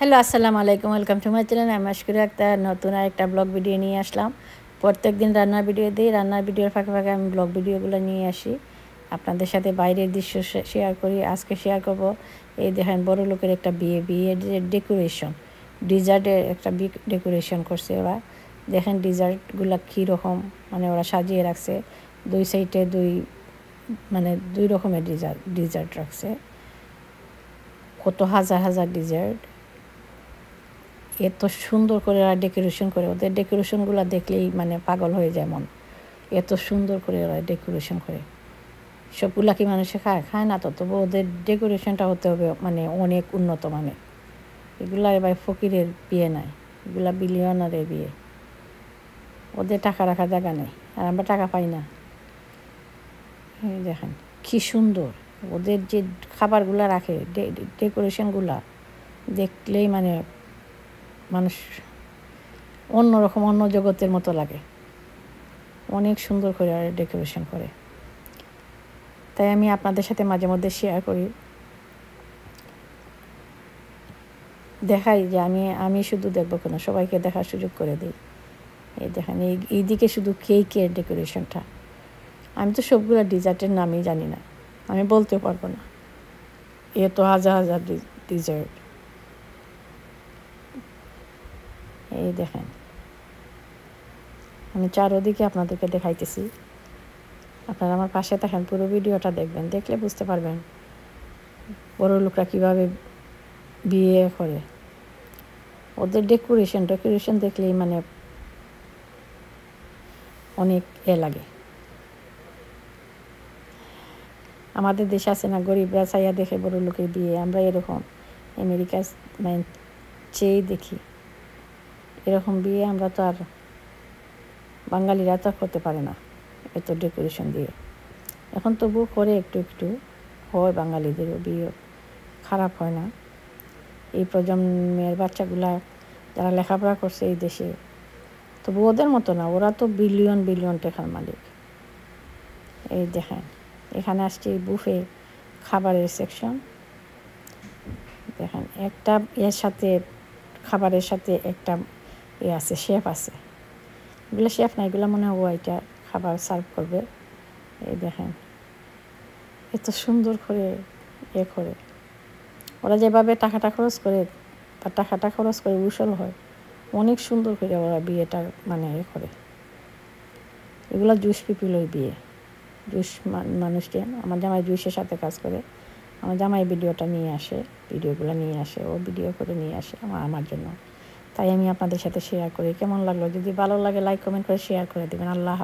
hello আসসালামু আলাইকুম welcome to my channel আমি আশকুরি আক্তার নতুন একটা ব্লগ ভিডিও নিয়ে আসলাম প্রত্যেক দিন রান্নার ভিডিও দিই রান্নার ভিডিওর ফাঁকে ফাঁকে আমি ব্লগ ভিডিওগুলো নিয়ে আসি আপনাদের সাথে বাইরের দৃশ্য শেয়ার করি আজকে শেয়ার করব এই দেখেন বড় লোকের একটা বিয়ে বিয়ে ডেকোরেশন ডিজার্টের একটা বি ডেকোরেশন করছে ওরা দেখেন ডিজার্টগুলো কীরকম মানে ওরা সাজিয়ে রাখছে দুই সাইডে দুই মানে দুই রকমের ডিজার্ট ডিজার্ট রাখছে কত হাজার হাজার ডিজার্ট এত সুন্দর করে ওরা ডেকোরেশন করে ওদের ডেকোরেশনগুলো দেখলেই মানে পাগল হয়ে যায় মন এত সুন্দর করে ওরা ডেকোরেশন করে সবগুলা কি মানুষে খায় খায় না তো তবু ওদের ডেকোরেশনটা হতে হবে মানে অনেক উন্নত মানের এগুলা এবার ফকিরের বিয়ে নাই এগুলা বিলিয়নারের বিয়ে ওদের টাকা রাখার জায়গা নেই আর আমরা টাকা পাই না দেখেন কি সুন্দর ওদের যে খাবারগুলো রাখে ডেকোরেশনগুলা দেখলেই মানে মানুষ অন্যরকম অন্য জগতের মতো লাগে অনেক সুন্দর করে ডেকোরেশন করে তাই আমি আপনাদের সাথে মাঝে মধ্যে শেয়ার করি দেখাই যে আমি আমি শুধু দেখবো কেন সবাইকে দেখার সুযোগ করে দিই এই দেখেন এই এইদিকে শুধু কেকের ডেকোরেশনটা আমি তো সবগুলো ডিজার্টের নামই জানি না আমি বলতেও পারবো না এ তো হাজার হাজার ডিজার্ট এই দেখেন আমি চারোদিকে আপনাদেরকে দেখাইতেছি আপনারা আমার পাশে থাকেন পুরো ভিডিওটা দেখবেন দেখলে বুঝতে পারবেন বড় লোকরা কীভাবে বিয়ে করে ওদের ডেকোরেশন ডেকোরেশন দেখলেই মানে অনেক এ লাগে আমাদের দেশে আছে না গরিবরা চাইয়া দেখে বড় লোকের বিয়ে আমরা এরকম আমেরিকা মানে চেয়েই দেখি এরকম বিয়ে আমরা তো আর বাঙালিরা তো করতে পারে না এত ডেকোরেশন দিয়ে এখন তবুও করে একটু একটু হয় বাঙালিদেরও বিয়ে খারাপ হয় না এই প্রজন্মের বাচ্চাগুলা যারা লেখাপড়া করছে এই দেশে তবু ওদের মতো না ওরা তো বিলিয়ন বিলিয়ন টাকার মালিক এই দেখেন এখানে আসছে বুফে খাবারের সেকশন দেখেন একটা এর সাথে খাবারের সাথে একটা এ আছে শেফ আছে এগুলো শেফ না এগুলো মনে হয় এটা খাবার সার্ভ করবে এই দেখেন এত সুন্দর করে এ করে ওরা যেভাবে টাকাটা খরচ করে তার টাকাটা খরচ করে উসল হয় অনেক সুন্দর করে ওরা বিয়েটা মানে এ করে এগুলো জুস পিপিল ওই বিয়ে জুস মানুষকে আমার জামাই জুসের সাথে কাজ করে আমার জামাই ভিডিওটা নিয়ে আসে ভিডিওগুলো নিয়ে আসে ও ভিডিও করে নিয়ে আসে আমার আমার জন্য তাই আমি আপনাদের সাথে শেয়ার করি কেমন লাগলো যদি ভালো লাগে লাইক কমেন্ট করে শেয়ার করে দেবেন আল্লাহ